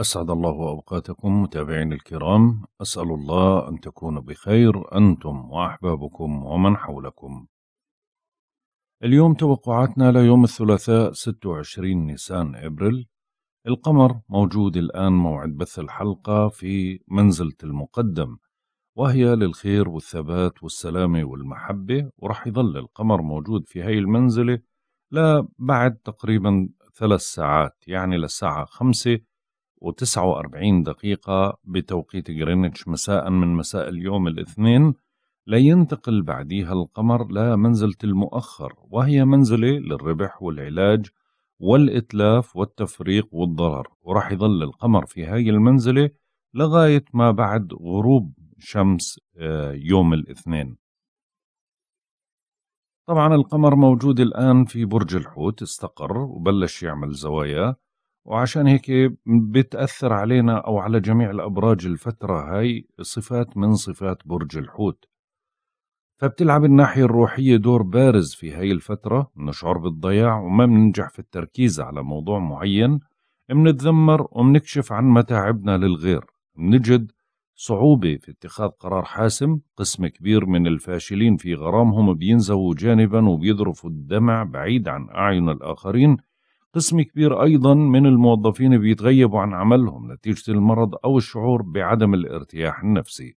أسعد الله أوقاتكم متابعين الكرام أسأل الله أن تكونوا بخير أنتم وأحبابكم ومن حولكم اليوم توقعاتنا ليوم الثلاثاء 26 نيسان إبريل القمر موجود الآن موعد بث الحلقة في منزلة المقدم وهي للخير والثبات والسلامة والمحبة ورح يظل القمر موجود في هاي المنزلة لبعد تقريبا ثلاث ساعات يعني للساعة خمسة و49 دقيقة بتوقيت غرينتش مساء من مساء اليوم الاثنين لينتقل بعديها القمر لمنزلة المؤخر وهي منزلة للربح والعلاج والإتلاف والتفريق والضرر وراح يظل القمر في هاي المنزلة لغاية ما بعد غروب شمس آه، يوم الاثنين طبعا القمر موجود الآن في برج الحوت استقر وبلش يعمل زوايا وعشان هيك بتأثر علينا أو على جميع الأبراج الفترة هاي صفات من صفات برج الحوت فبتلعب الناحية الروحية دور بارز في هاي الفترة بنشعر بالضياع وما بننجح في التركيز على موضوع معين بنتذمر وبنكشف عن متاعبنا للغير بنجد صعوبة في اتخاذ قرار حاسم قسم كبير من الفاشلين في غرامهم بينزووا جانبا وبيذرفوا الدمع بعيد عن أعين الآخرين قسم كبير أيضا من الموظفين بيتغيبوا عن عملهم نتيجة المرض أو الشعور بعدم الارتياح النفسي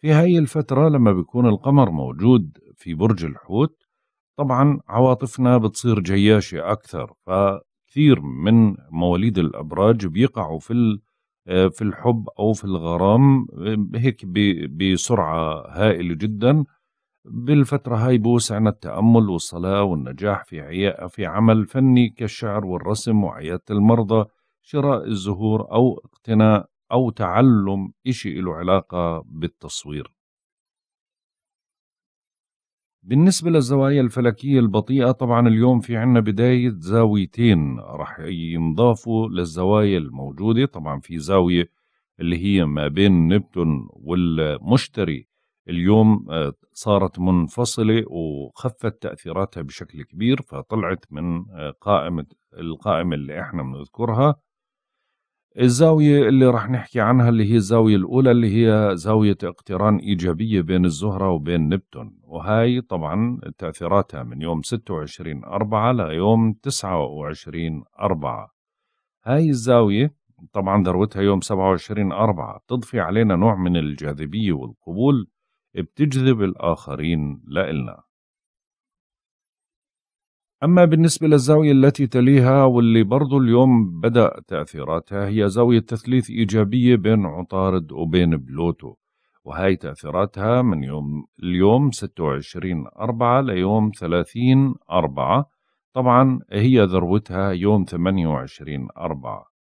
في هاي الفترة لما بيكون القمر موجود في برج الحوت طبعا عواطفنا بتصير جياشة أكثر فكثير من مواليد الأبراج بيقعوا في في الحب أو في الغرام هيك بسرعة هائلة جداً بالفترة هاي بوسعنا التأمل والصلاة والنجاح في في عمل فني كالشعر والرسم وعيادة المرضى شراء الزهور أو اقتناء أو تعلم إشي له علاقة بالتصوير بالنسبة للزوايا الفلكية البطيئة طبعا اليوم في عنا بداية زاويتين رح ينضافوا للزوايا الموجودة طبعا في زاوية اللي هي ما بين نبتون والمشتري اليوم آه، صارت منفصلة وخفت تأثيراتها بشكل كبير فطلعت من آه، قائمة القائمة اللي احنا بنذكرها الزاوية اللي راح نحكي عنها اللي هي الزاوية الأولى اللي هي زاوية اقتران إيجابية بين الزهرة وبين نبتون وهاي طبعا تأثيراتها من يوم 26 أربعة ليوم 29 أربعة هاي الزاوية طبعا ذروتها يوم 27 أربعة تضفي علينا نوع من الجاذبية والقبول بتجذب الآخرين لإلنا أما بالنسبة للزاوية التي تليها واللي برضو اليوم بدأ تأثيراتها هي زاوية تثليث إيجابية بين عطارد وبين بلوتو وهي تأثيراتها من يوم اليوم 26 أربعة ليوم 30 أربعة طبعا هي ذروتها يوم 28 أربعة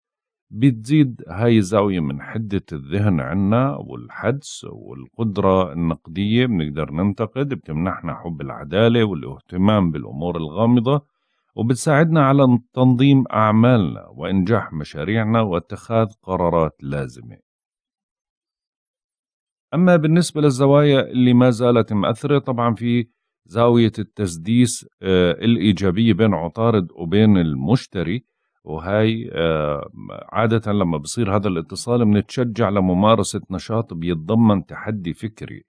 بتزيد هاي الزاوية من حدة الذهن عنا والحدس والقدرة النقدية بنقدر ننتقد بتمنحنا حب العدالة والاهتمام بالأمور الغامضة وبتساعدنا على تنظيم أعمالنا وإنجاح مشاريعنا واتخاذ قرارات لازمة أما بالنسبة للزوايا اللي ما زالت مأثرة طبعا في زاوية التسديس آه، الإيجابية بين عطارد وبين المشتري وهي آه، عادة لما بصير هذا الاتصال بنتشجع لممارسة نشاط بيتضمن تحدي فكري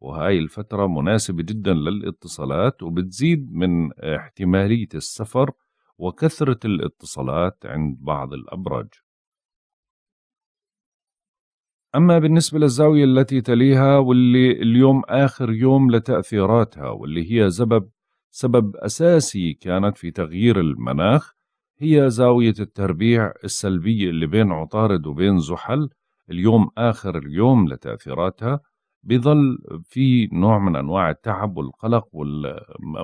وهاي الفترة مناسبة جدا للاتصالات وبتزيد من احتمالية السفر وكثرة الاتصالات عند بعض الأبراج أما بالنسبة للزاوية التي تليها واللي اليوم آخر يوم لتأثيراتها واللي هي سبب سبب أساسي كانت في تغيير المناخ هي زاوية التربيع السلبية اللي بين عطارد وبين زحل اليوم آخر اليوم لتأثيراتها بظل في نوع من أنواع التعب والقلق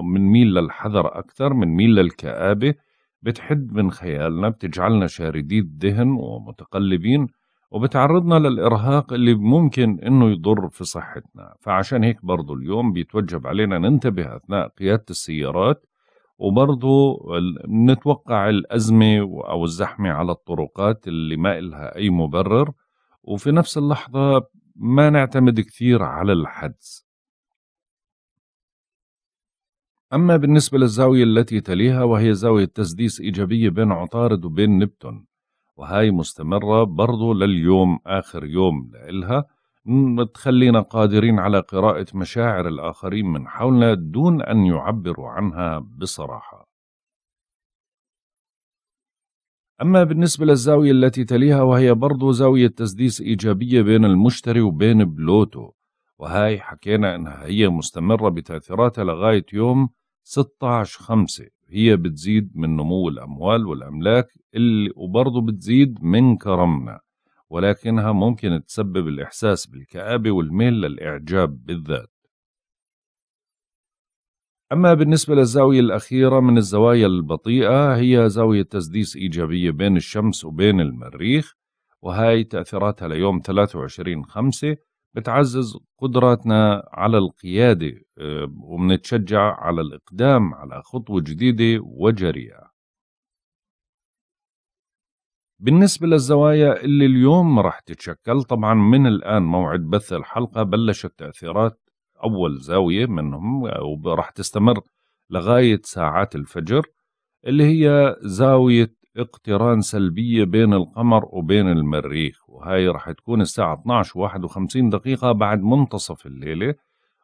ميل للحذر أكثر منميل للكآبة بتحد من خيالنا بتجعلنا شاردي الذهن ومتقلبين وبتعرضنا للإرهاق اللي ممكن إنه يضر في صحتنا فعشان هيك برضو اليوم بيتوجب علينا ننتبه أثناء قيادة السيارات وبرضه نتوقع الأزمة أو الزحمة على الطرقات اللي ما إلها أي مبرر وفي نفس اللحظة ما نعتمد كثير على الحدس أما بالنسبة للزاوية التي تليها وهي زاوية تسديس إيجابية بين عطارد وبين نبتون وهاي مستمرة برضو لليوم آخر يوم لإلها تخلينا قادرين على قراءة مشاعر الآخرين من حولنا دون أن يعبروا عنها بصراحة. أما بالنسبة للزاوية التي تليها وهي برضو زاوية تسديس إيجابية بين المشتري وبين بلوتو وهاي حكينا أنها هي مستمرة بتأثيراتها لغاية يوم 16 خمسة هي بتزيد من نمو الأموال والأملاك اللي وبرضو بتزيد من كرمنا ولكنها ممكن تسبب الإحساس بالكآبة والميل للإعجاب بالذات أما بالنسبة للزاوية الأخيرة من الزوايا البطيئة هي زاوية تسديس إيجابية بين الشمس وبين المريخ وهي تأثيراتها ليوم 23 5 بتعزز قدراتنا على القيادة آه، وبنتشجع على الإقدام على خطوة جديدة وجريئة بالنسبة للزوايا اللي اليوم راح تتشكل طبعا من الآن موعد بث الحلقة بلشت تأثيرات أول زاوية منهم وراح تستمر لغاية ساعات الفجر اللي هي زاوية اقتران سلبية بين القمر وبين المريخ وهي راح تكون الساعة 12.51 دقيقة بعد منتصف الليلة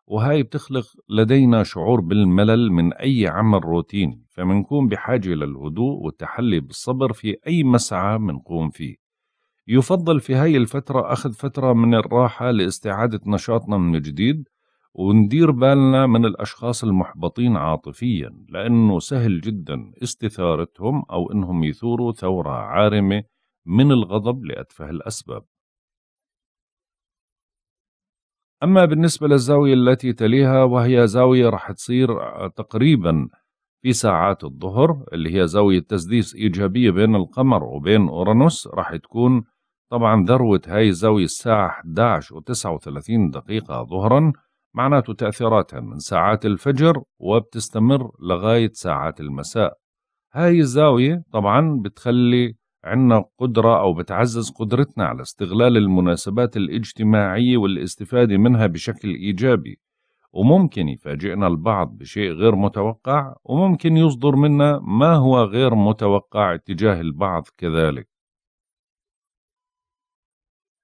وهاي بتخلق لدينا شعور بالملل من أي عمل روتيني فمنكون بحاجة للهدوء والتحلي بالصبر في أي مسعى منقوم فيه يفضل في هاي الفترة أخذ فترة من الراحة لاستعادة نشاطنا من جديد وندير بالنا من الأشخاص المحبطين عاطفيا لأنه سهل جدا استثارتهم أو أنهم يثوروا ثورة عارمة من الغضب لأتفه الأسباب أما بالنسبة للزاوية التي تليها وهي زاوية راح تصير آه، تقريبا في ساعات الظهر اللي هي زاوية تسديس إيجابية بين القمر وبين أورانوس راح تكون طبعا ذروة هاي الزاوية الساعة 11 و39 دقيقة ظهرا معناته تأثيراتها من ساعات الفجر وبتستمر لغاية ساعات المساء هاي الزاوية طبعا بتخلي عنا قدرة أو بتعزز قدرتنا على استغلال المناسبات الاجتماعية والاستفادة منها بشكل إيجابي وممكن يفاجئنا البعض بشيء غير متوقع وممكن يصدر منا ما هو غير متوقع اتجاه البعض كذلك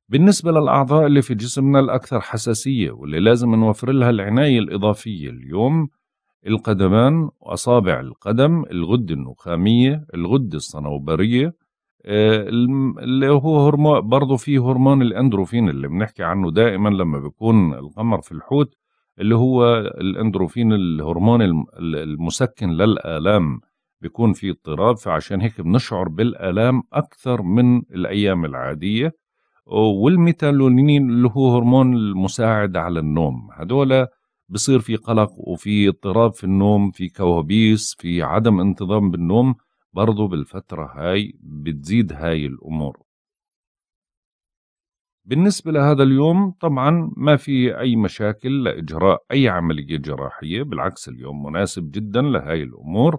بالنسبة للأعضاء اللي في جسمنا الأكثر حساسية واللي لازم نوفر لها العناية الإضافية اليوم القدمان وأصابع القدم الغدة النخامية الغدة الصنوبرية آه، اللي هو هرمون برضه في هرمون الاندروفين اللي بنحكي عنه دائما لما بيكون القمر في الحوت اللي هو الاندروفين الهرمون المسكن للآلام بيكون في اضطراب فعشان هيك بنشعر بالآلام أكثر من الأيام العادية والميتالونين اللي هو هرمون المساعد على النوم هدول بصير في قلق وفي اضطراب في النوم في كوابيس في عدم انتظام بالنوم برضو بالفترة هاي بتزيد هاي الأمور بالنسبة لهذا اليوم طبعا ما في أي مشاكل لإجراء أي عملية جراحية بالعكس اليوم مناسب جدا لهاي الأمور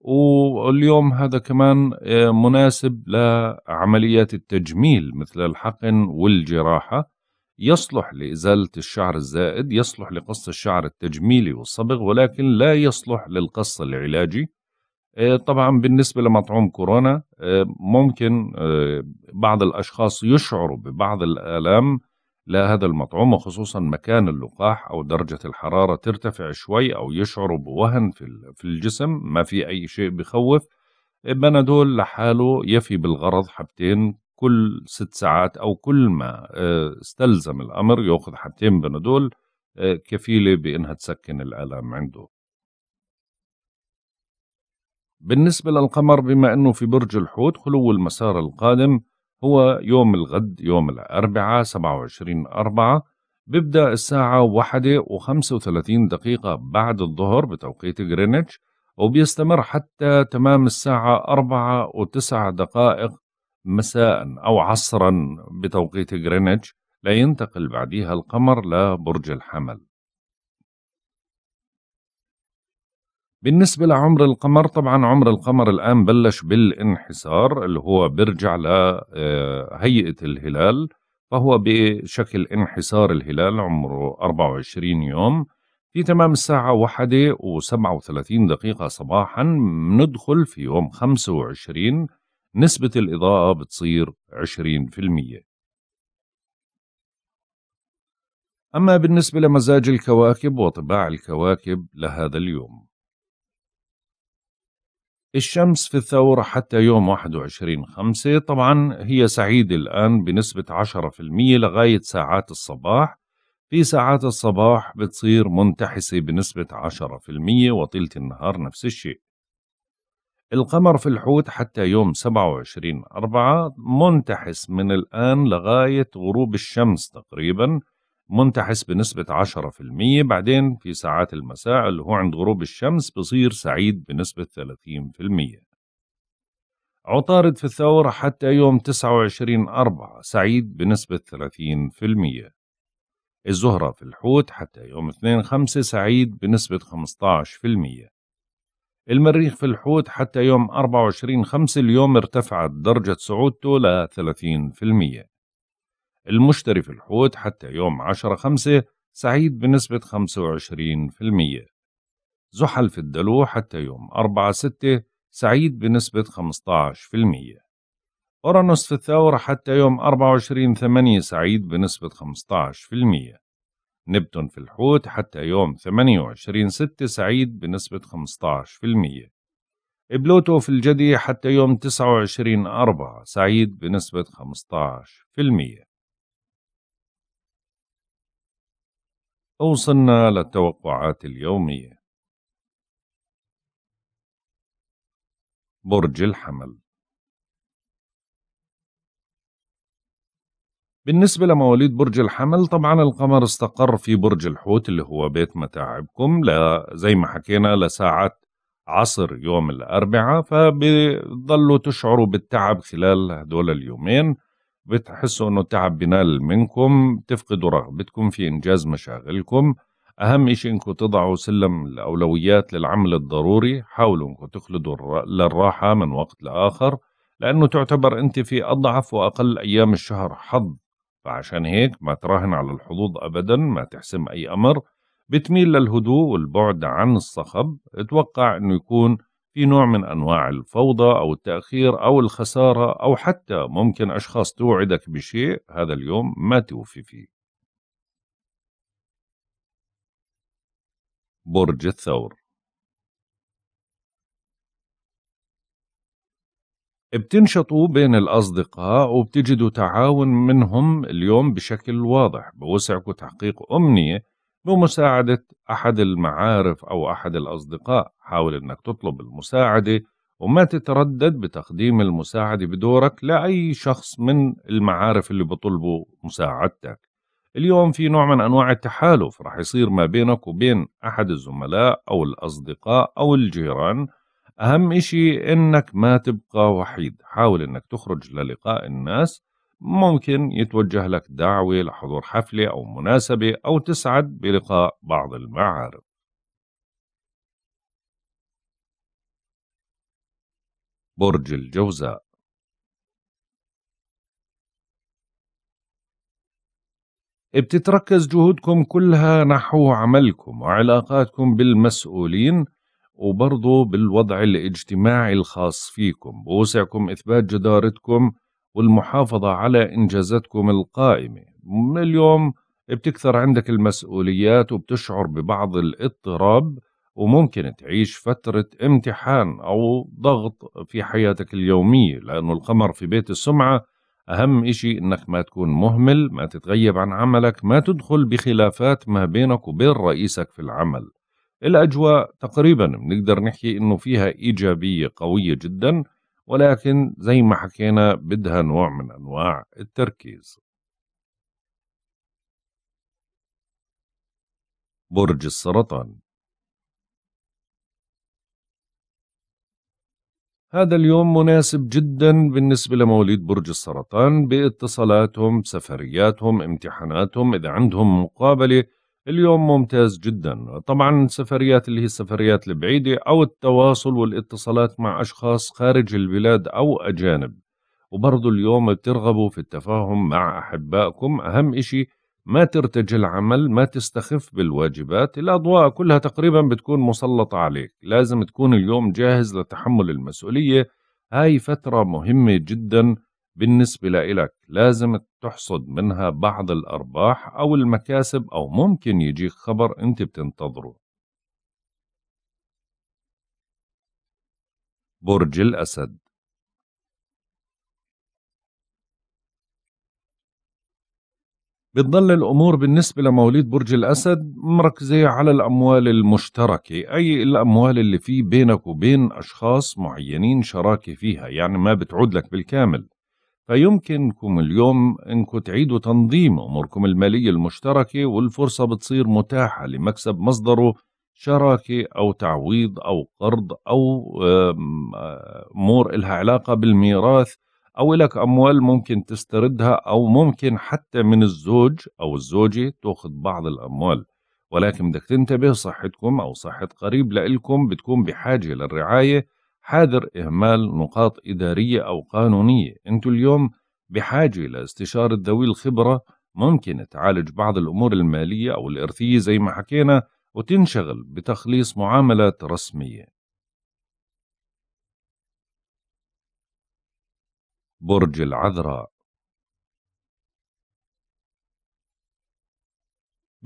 واليوم هذا كمان آه، مناسب لعمليات التجميل مثل الحقن والجراحة يصلح لإزالة الشعر الزائد يصلح لقص الشعر التجميلي والصبغ ولكن لا يصلح للقص العلاجي آه، طبعا بالنسبة لمطعوم كورونا آه، ممكن آه، بعض الأشخاص يشعروا ببعض الآلام لهذا المطعوم وخصوصا مكان اللقاح أو درجة الحرارة ترتفع شوي أو يشعروا بوهن في الجسم ما في أي شيء بخوف بندول لحاله يفي بالغرض حبتين كل ست ساعات أو كل ما استلزم الأمر يأخذ حبتين بنادول كفيلة بأنها تسكن الآلام عنده بالنسبة للقمر بما أنه في برج الحوت خلو المسار القادم هو يوم الغد يوم الأربعاء 27 أربعة بيبدأ الساعة واحدة وخمسة وثلاثين دقيقة بعد الظهر بتوقيت غرينتش وبيستمر حتى تمام الساعة أربعة وتسع دقائق مساء أو عصرا بتوقيت غرينتش لينتقل بعديها القمر لبرج الحمل بالنسبة لعمر القمر طبعا عمر القمر الآن بلش بالانحسار اللي هو بيرجع لهيئة آه، الهلال فهو بشكل انحسار الهلال عمره 24 يوم في تمام الساعة واحدة و37 دقيقة صباحا ندخل في يوم 25 نسبة الإضاءة بتصير 20% أما بالنسبة لمزاج الكواكب وطباع الكواكب لهذا اليوم الشمس في الثورة حتى يوم 21 خمسة طبعا هي سعيدة الآن بنسبة 10% لغاية ساعات الصباح في ساعات الصباح بتصير منتحسة بنسبة 10% وطيلة النهار نفس الشيء القمر في الحوت حتى يوم 27 أربعة منتحس من الآن لغاية غروب الشمس تقريبا منتحس بنسبة 10% بعدين في ساعات المساء اللي هو عند غروب الشمس بصير سعيد بنسبة 30% عطارد في الثورة حتى يوم 29 أربعة سعيد بنسبة 30% الزهرة في الحوت حتى يوم 2 خمسة سعيد بنسبة 15% المريخ في الحوت حتى يوم 24 خمسة اليوم ارتفعت درجة صعودته ل 30% المشتري في الحوت حتى يوم 10 5 سعيد بنسبة 25% زحل في الدلو حتى يوم 4 6 سعيد بنسبة 15% أورانوس في الثور حتى يوم 24 8 سعيد بنسبة 15% نبتون في الحوت حتى يوم 28 6 سعيد بنسبة 15% بلوتو في الجدي حتى يوم 29 أربعة سعيد بنسبة 15% وصلنا للتوقعات اليومية برج الحمل بالنسبة لمواليد برج الحمل طبعا القمر استقر في برج الحوت اللي هو بيت متاعبكم زي ما حكينا لساعة عصر يوم الأربعاء فبتضلوا تشعروا بالتعب خلال هدول اليومين بتحسوا انه التعب بينال منكم تفقدوا رغبتكم في انجاز مشاغلكم اهم شيء انكم تضعوا سلم الاولويات للعمل الضروري حاولوا انكم تخلدوا للراحه من وقت لاخر لانه تعتبر انت في اضعف واقل ايام الشهر حظ فعشان هيك ما تراهن على الحظوظ ابدا ما تحسم اي امر بتميل للهدوء والبعد عن الصخب اتوقع انه يكون في نوع من أنواع الفوضى أو التأخير أو الخسارة أو حتى ممكن أشخاص توعدك بشيء هذا اليوم ما توفي فيه برج الثور بتنشطوا بين الأصدقاء وبتجدوا تعاون منهم اليوم بشكل واضح بوسعكم تحقيق أمنية بمساعدة أحد المعارف أو أحد الأصدقاء حاول أنك تطلب المساعدة وما تتردد بتقديم المساعدة بدورك لأي شخص من المعارف اللي بطلبوا مساعدتك اليوم في نوع من أنواع التحالف رح يصير ما بينك وبين أحد الزملاء أو الأصدقاء أو الجيران أهم إشي إنك ما تبقى وحيد حاول إنك تخرج للقاء الناس ممكن يتوجه لك دعوة لحضور حفلة أو مناسبة أو تسعد بلقاء بعض المعارف برج الجوزاء بتتركز جهودكم كلها نحو عملكم وعلاقاتكم بالمسؤولين وبرضه بالوضع الاجتماعي الخاص فيكم بوسعكم إثبات جدارتكم والمحافظة على إنجازاتكم القائمة من اليوم بتكثر عندك المسؤوليات وبتشعر ببعض الاضطراب وممكن تعيش فترة امتحان أو ضغط في حياتك اليومية لأنه القمر في بيت السمعة أهم إشي إنك ما تكون مهمل ما تتغيب عن عملك ما تدخل بخلافات ما بينك وبين رئيسك في العمل الأجواء تقريبا بنقدر نحكي إنه فيها إيجابية قوية جدا ولكن زي ما حكينا بدها نوع من أنواع التركيز برج السرطان هذا اليوم مناسب جدا بالنسبة لمواليد برج السرطان باتصالاتهم، سفرياتهم، امتحاناتهم، إذا عندهم مقابلة اليوم ممتاز جدا طبعا السفريات اللي هي السفريات البعيدة أو التواصل والاتصالات مع أشخاص خارج البلاد أو أجانب وبرضو اليوم بترغبوا في التفاهم مع أحبائكم أهم إشي ما ترتج العمل ما تستخف بالواجبات الأضواء كلها تقريبا بتكون مسلطة عليك لازم تكون اليوم جاهز لتحمل المسؤولية هاي فترة مهمة جدا بالنسبة لإلك لازم تحصد منها بعض الأرباح أو المكاسب أو ممكن يجيك خبر أنت بتنتظره برج الأسد بتضل الأمور بالنسبة لمواليد برج الأسد مركزة على الأموال المشتركة أي الأموال اللي في بينك وبين أشخاص معينين شراكة فيها يعني ما بتعود لك بالكامل فيمكنكم اليوم انكم تعيدوا تنظيم اموركم الماليه المشتركه والفرصه بتصير متاحه لمكسب مصدره شراكه او تعويض او قرض او امور الها علاقه بالميراث او لك اموال ممكن تستردها او ممكن حتى من الزوج او الزوجه تاخذ بعض الاموال ولكن بدك تنتبه صحتكم او صحه قريب لكم بتكون بحاجه للرعايه حاذر إهمال نقاط إدارية أو قانونية أنتوا اليوم بحاجة لاستشارة ذوي الخبرة ممكن تعالج بعض الأمور المالية أو الإرثية زي ما حكينا وتنشغل بتخليص معاملات رسمية برج العذراء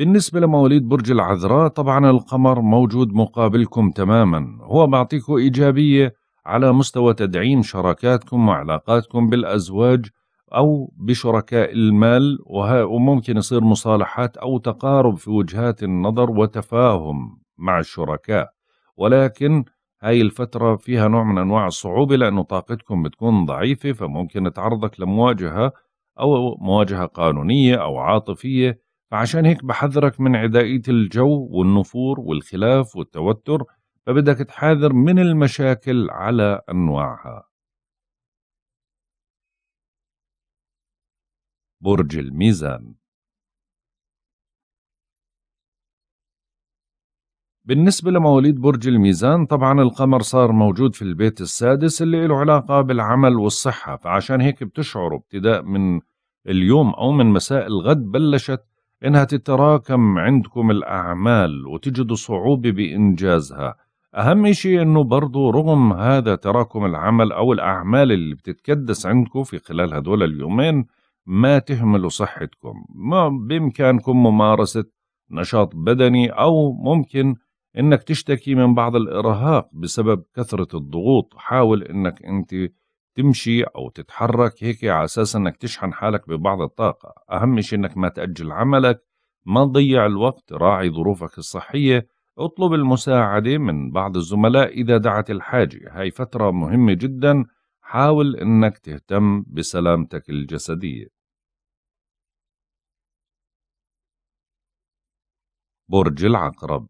بالنسبة لمواليد برج العذراء طبعا القمر موجود مقابلكم تماما هو بعطيكم إيجابية على مستوى تدعيم شراكاتكم وعلاقاتكم بالأزواج أو بشركاء المال وممكن يصير مصالحات أو تقارب في وجهات النظر وتفاهم مع الشركاء ولكن هاي الفترة فيها نوع من أنواع الصعوبة لأنه طاقتكم بتكون ضعيفة فممكن تعرضك لمواجهة أو مواجهة قانونية أو عاطفية فعشان هيك بحذرك من عدائية الجو والنفور والخلاف والتوتر فبدك تحاذر من المشاكل على أنواعها برج الميزان بالنسبة لمواليد برج الميزان طبعا القمر صار موجود في البيت السادس اللي له علاقة بالعمل والصحة فعشان هيك بتشعروا ابتداء من اليوم أو من مساء الغد بلشت إنها تتراكم عندكم الأعمال وتجدوا صعوبة بإنجازها أهم شيء إنه برضو رغم هذا تراكم العمل أو الأعمال اللي بتتكدس عندكم في خلال هدول اليومين ما تهملوا صحتكم ما بإمكانكم ممارسة نشاط بدني أو ممكن إنك تشتكي من بعض الإرهاق بسبب كثرة الضغوط حاول إنك أنت تمشي أو تتحرك هيك على أساس أنك تشحن حالك ببعض الطاقة أهم شيء أنك ما تأجل عملك ما تضيع الوقت راعي ظروفك الصحية اطلب المساعدة من بعض الزملاء إذا دعت الحاجة هاي فترة مهمة جدا حاول أنك تهتم بسلامتك الجسدية برج العقرب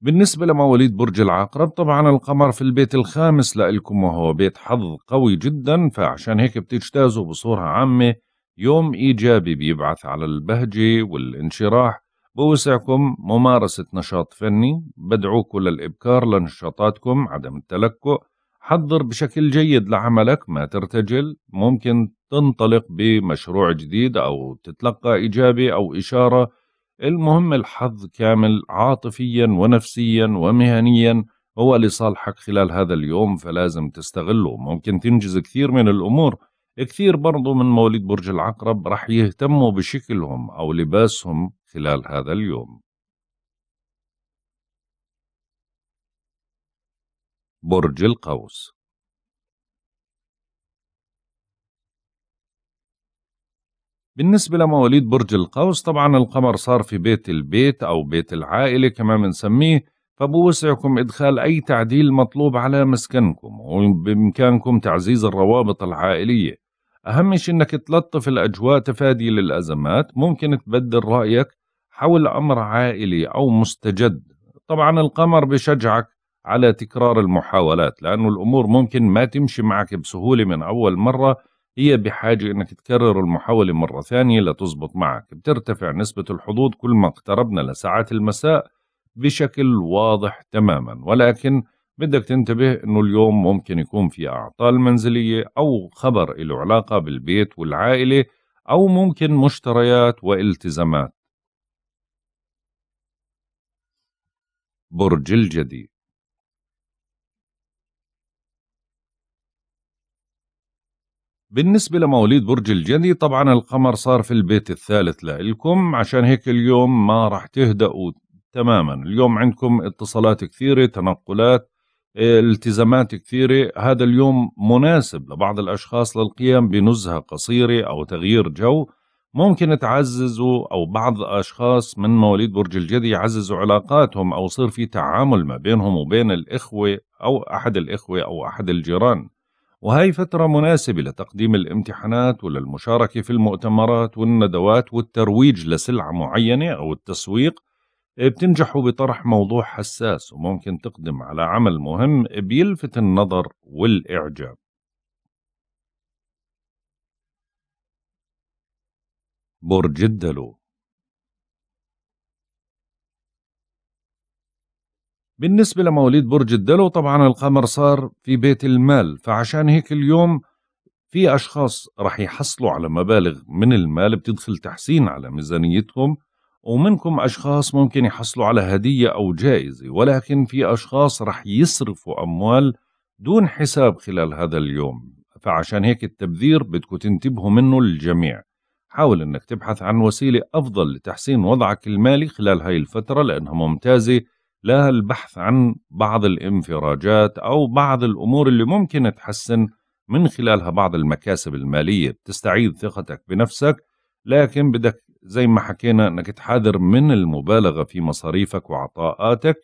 بالنسبة لمواليد برج العقرب طبعا القمر في البيت الخامس لإلكم وهو بيت حظ قوي جدا فعشان هيك بتجتازوا بصورة عامة يوم إيجابي بيبعث على البهجة والانشراح بوسعكم ممارسة نشاط فني بدعوكم للإبكار لنشاطاتكم عدم التلكؤ حضر بشكل جيد لعملك ما ترتجل ممكن تنطلق بمشروع جديد أو تتلقى إيجابي أو إشارة المهم الحظ كامل عاطفيا ونفسيا ومهنيا هو لصالحك خلال هذا اليوم فلازم تستغله ممكن تنجز كثير من الأمور كثير برضو من مواليد برج العقرب رح يهتموا بشكلهم أو لباسهم خلال هذا اليوم برج القوس بالنسبة لمواليد برج القوس طبعا القمر صار في بيت البيت أو بيت العائلة كما بنسميه فبوسعكم إدخال أي تعديل مطلوب على مسكنكم وبإمكانكم تعزيز الروابط العائلية أهم شيء أنك تلطف الأجواء تفادي للأزمات ممكن تبدل رأيك حول أمر عائلي أو مستجد طبعا القمر بشجعك على تكرار المحاولات لأنه الأمور ممكن ما تمشي معك بسهولة من أول مرة هي بحاجة انك تكرر المحاولة مرة ثانية لتزبط معك بترتفع نسبة الحظوظ كل ما اقتربنا لساعات المساء بشكل واضح تماما ولكن بدك تنتبه انه اليوم ممكن يكون في اعطال منزلية او خبر له علاقة بالبيت والعائلة او ممكن مشتريات والتزامات برج الجدي بالنسبة لمواليد برج الجدي طبعا القمر صار في البيت الثالث لإلكم عشان هيك اليوم ما راح تهدأوا تماما اليوم عندكم اتصالات كثيرة تنقلات التزامات كثيرة هذا اليوم مناسب لبعض الأشخاص للقيام بنزهة قصيرة أو تغيير جو ممكن تعززوا أو بعض أشخاص من مواليد برج الجدي يعززوا علاقاتهم أو يصير في تعامل ما بينهم وبين الإخوة أو أحد الإخوة أو أحد الجيران وهي فترة مناسبة لتقديم الامتحانات وللمشاركة في المؤتمرات والندوات والترويج لسلعة معينة أو التسويق بتنجحوا بطرح موضوع حساس وممكن تقدم على عمل مهم بيلفت النظر والإعجاب برج الدلو بالنسبة لمواليد برج الدلو طبعا القمر صار في بيت المال فعشان هيك اليوم في أشخاص رح يحصلوا على مبالغ من المال بتدخل تحسين على ميزانيتهم ومنكم أشخاص ممكن يحصلوا على هدية أو جائزة ولكن في أشخاص رح يصرفوا أموال دون حساب خلال هذا اليوم فعشان هيك التبذير بدكم تنتبهوا منه الجميع حاول أنك تبحث عن وسيلة أفضل لتحسين وضعك المالي خلال هاي الفترة لأنها ممتازة للبحث البحث عن بعض الانفراجات أو بعض الأمور اللي ممكن تحسن من خلالها بعض المكاسب المالية تستعيد ثقتك بنفسك لكن بدك زي ما حكينا أنك تحاذر من المبالغة في مصاريفك وعطاءاتك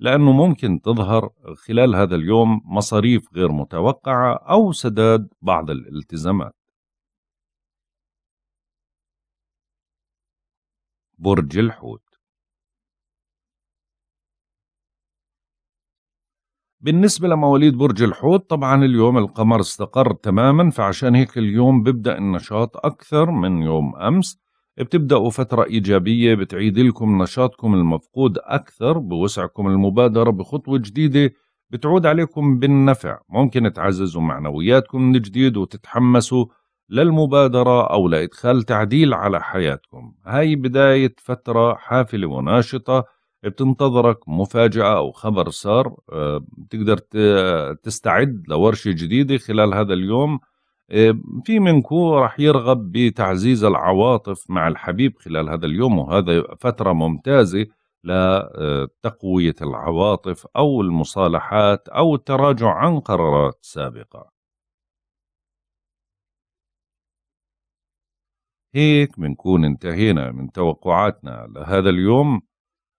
لأنه ممكن تظهر خلال هذا اليوم مصاريف غير متوقعة أو سداد بعض الالتزامات برج الحوت بالنسبة لمواليد برج الحوت طبعا اليوم القمر استقر تماما فعشان هيك اليوم ببدأ النشاط أكثر من يوم أمس بتبدأوا فترة إيجابية بتعيد لكم نشاطكم المفقود أكثر بوسعكم المبادرة بخطوة جديدة بتعود عليكم بالنفع ممكن تعززوا معنوياتكم من جديد وتتحمسوا للمبادرة أو لإدخال تعديل على حياتكم هاي بداية فترة حافلة وناشطة بتنتظرك مفاجأة أو خبر سار آه، بتقدر تستعد لورشة جديدة خلال هذا اليوم آه، في منكو رح يرغب بتعزيز العواطف مع الحبيب خلال هذا اليوم وهذا فترة ممتازة لتقوية آه، العواطف أو المصالحات أو التراجع عن قرارات سابقة هيك بنكون انتهينا من توقعاتنا لهذا اليوم